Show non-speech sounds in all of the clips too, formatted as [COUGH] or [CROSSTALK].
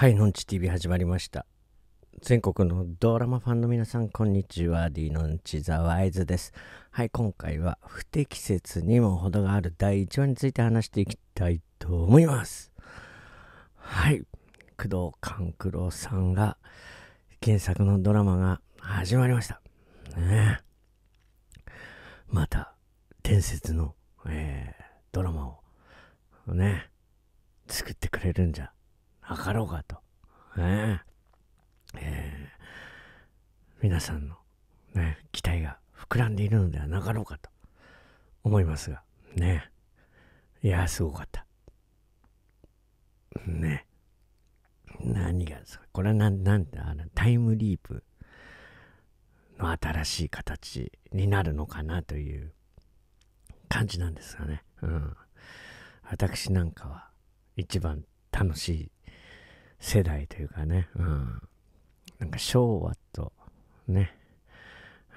はい、のんち TV 始まりました。全国のドラマファンの皆さん、こんにちは。D のんちザワイズです。はい、今回は不適切にも程がある第1話について話していきたいと思います。はい、工藤官九郎さんが原作のドラマが始まりました。ね、また、伝説の、えー、ドラマをね、作ってくれるんじゃ図ろうかと。ねえー、皆さんの、ね、期待が膨らんでいるのではなかろうかと思いますが、ねいや、すごかった。ね何がこれはなん、なんて、あの、タイムリープの新しい形になるのかなという感じなんですがね。うん。私なんかは一番楽しい世代というかね、うん、なんか昭和とね、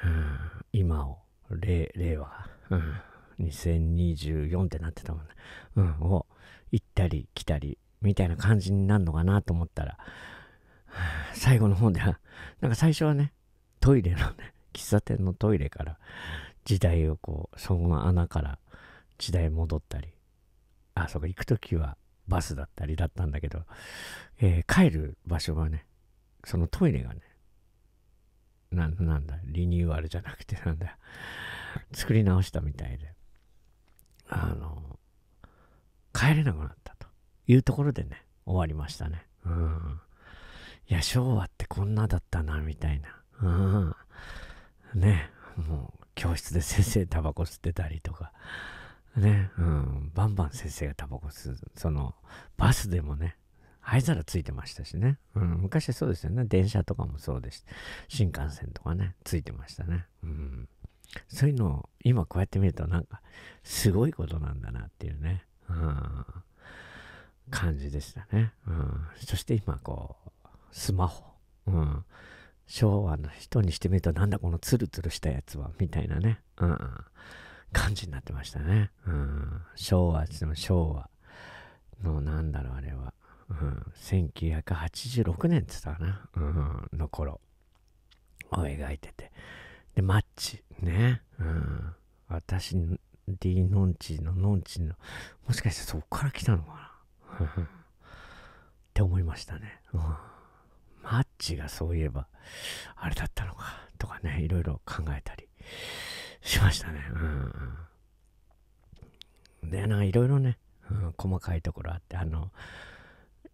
うん、今を令和、うん、2024ってなってたもんね、うん、を行ったり来たりみたいな感じになるのかなと思ったら最後の方ではなんか最初はねトイレのね喫茶店のトイレから時代をこうその穴から時代戻ったりあそうか行く時はバスだったりだったんだけど、えー、帰る場所がね、そのトイレがね、ななんだ、リニューアルじゃなくてなんだ、作り直したみたいで、あの、帰れなくなったというところでね、終わりましたね。うん。いや、昭和ってこんなだったな、みたいな。うん。ね、もう、教室で先生タバコ吸ってたりとか、ね、うん、バンバン先生がタバコ吸う、その、バスでもね、灰皿ついてましたしね、うん、昔そうですよね、電車とかもそうでした。新幹線とかね、ついてましたね。うん、そういうのを今こうやって見るとなんか、すごいことなんだなっていうね、うん、感じでしたね。うん、そして今、こう、スマホ。うん昭和の人にしてみるとなんだこのツルツルしたやつはみたいなね、うん、感じになってましたね。うん、昭和っても昭和のなんだろうあれは、うん、1986年って言ったかな、うん、の頃を描いてて。で、マッチね。うん、私 D のんちののんちの、もしかしてそこから来たのかなって思いましたね。うん、マッチがそういえば、あれだったのかとかね、いろいろ考えたり。しましたね。うん。で、なんかいろいろね、うん、細かいところあって、あの、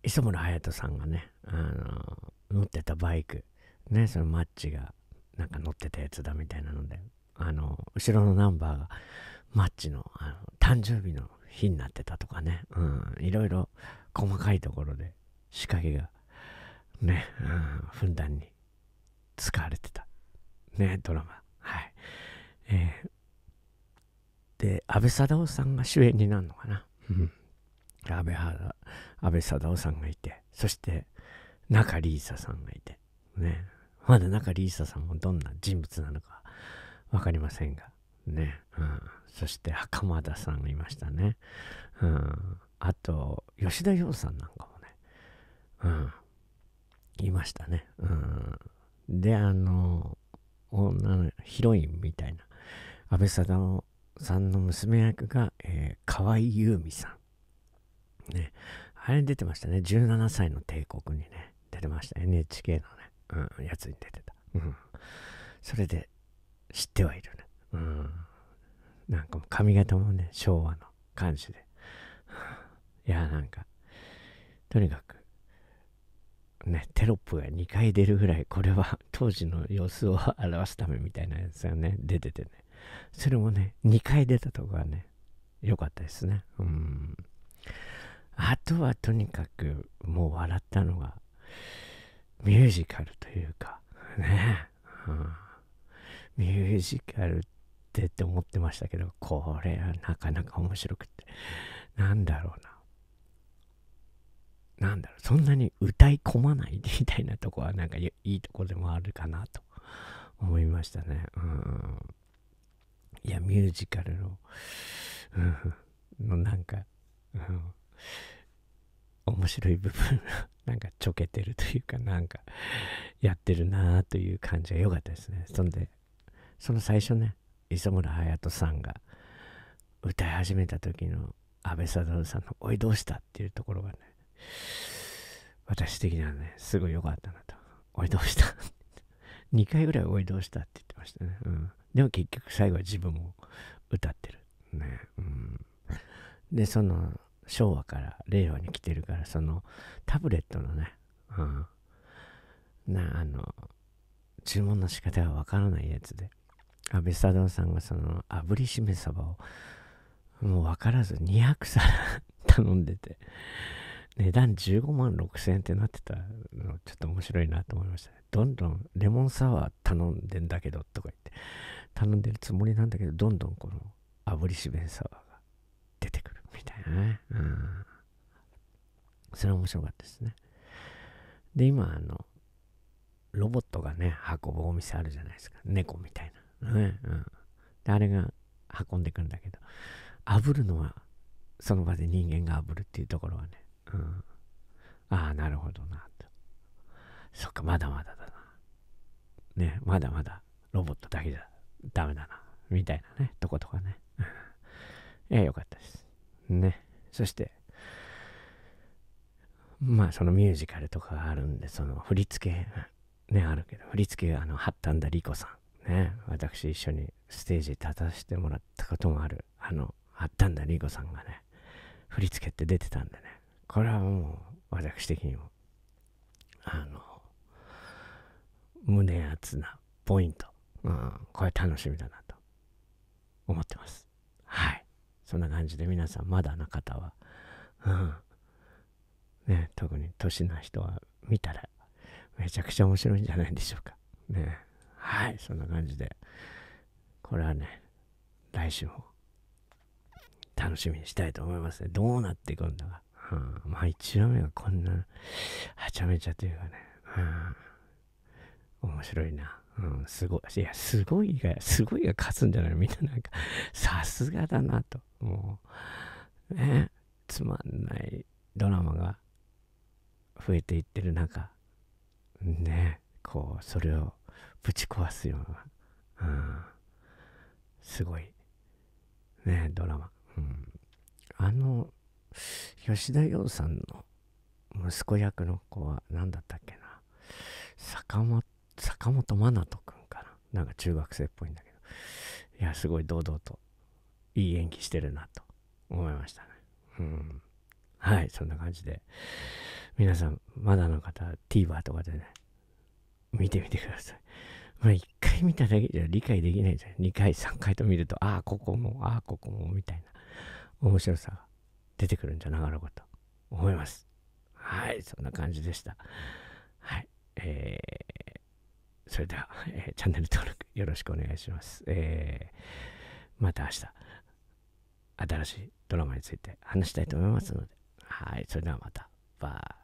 磯村勇斗さんがね、あの、乗ってたバイク、ね、そのマッチが、なんか乗ってたやつだみたいなので、あの、後ろのナンバーが、マッチのあの誕生日の日になってたとかね、うん、いろいろ細かいところで仕掛けが、ね、うん、ふんだんに使われてた、ね、ドラマ。えー、で、安倍貞夫さんが主演になるのかな。うん、安倍原安倍貞夫さんがいて、そして中里依紗さんがいて、ね。まだ中里依紗さんもどんな人物なのか分かりませんが、ね。うん、そして袴田さんがいましたね。うん、あと、吉田洋さんなんかもね、うん、いましたね。うん、で、あの、女のヒロインみたいな安倍貞夫さんの娘役が、えー、河合優美さん。ね。あれ出てましたね。17歳の帝国にね、出てました。NHK のね、うん、やつに出てた。うん。それで、知ってはいるね。うん。なんかもう髪型もね、昭和の感じで。いや、なんか、とにかく、ね、テロップが2回出るぐらい、これは当時の様子を表すためみたいなやつがね、出ててね。それもね、2回出たとこがね、良かったですね。うん。あとはとにかく、もう笑ったのが、ミュージカルというか、ね、うん。ミュージカルってって思ってましたけど、これはなかなか面白くって、なんだろうな。なんだろう、そんなに歌い込まないみたいなとこは、なんかいいとこでもあるかなと思いましたね。うん。いやミュージカルの、うん、のなんか、うん、面白い部分がなんかちょけてるというかなんかやってるなあという感じが良かったですねそんでその最初ね磯村勇斗さんが歌い始めた時の安倍サダルさんの「おいどうした?」っていうところがね私的にはねすごい良かったなと「おいどうした?」2回ぐらい「おいどうした?」ってましたね。うん、でも結局最後は自分も歌ってる。ねうん、でその昭和から令和に来てるからそのタブレットのね、うん、なあの注文の仕方がわからないやつで安倍佐藤さんがその炙りしめそばをもう分からず200皿 [LAUGHS] 頼んでて値段15万6000円ってなってたのちょっと面白いなと思いましたね。どんどんレモンサワー頼んでんだけどとか言って頼んでるつもりなんだけどどんどんこの炙りしめんサワーが出てくるみたいなね。うん。それは面白かったですね。で、今、あの、ロボットがね、運ぶお店あるじゃないですか。猫みたいな。ね、うん。で、あれが運んでくんだけど、炙るのはその場で人間が炙るっていうところはね、うん、ああ、なるほどな。そっか、まだまだだな。ね、まだまだロボットだけじゃダメだな。みたいなね、とことかね。ええ、よかったです。ね。そして、まあ、そのミュージカルとかがあるんで、その振り付け、ね、あるけど、振り付け、あの、八端田理子さん。ね。私、一緒にステージ立たせてもらったこともある、あの、八端田理子さんがね、振り付けって出てたんでね。これはもう私的にもあの胸熱なポイント、うん、これ楽しみだなと思ってますはいそんな感じで皆さんまだの方は、うんね、特に年な人は見たらめちゃくちゃ面白いんじゃないでしょうかねはいそんな感じでこれはね来週も楽しみにしたいと思いますねどうなっていくんだかうん、まあ一話目がこんな、はちゃめちゃというかね、うん、面白いな。うん、すごい。いや、すごいが、すごいが勝つんじゃないみんななんか、さすがだなと。もう、ね、つまんないドラマが増えていってる中、ね、こう、それをぶち壊すような、うん、すごい、ね、ドラマ。うん、あの、吉田洋さんの息子役の子は何だったっけな坂本坂本真人君かななんか中学生っぽいんだけどいやすごい堂々といい演技してるなと思いましたねうんはいそんな感じで皆さんまだの方 TVer とかでね見てみてくださいまあ1回見ただけじゃ理解できないじゃん2回3回と見るとああここもああここもみたいな面白さが出てくるんじゃなかろうかと思います。はい、そんな感じでした。はい、えー、それでは、えー、チャンネル登録よろしくお願いします。えー、また明日、新しいドラマについて話したいと思いますので、はい、それではまた、バイ。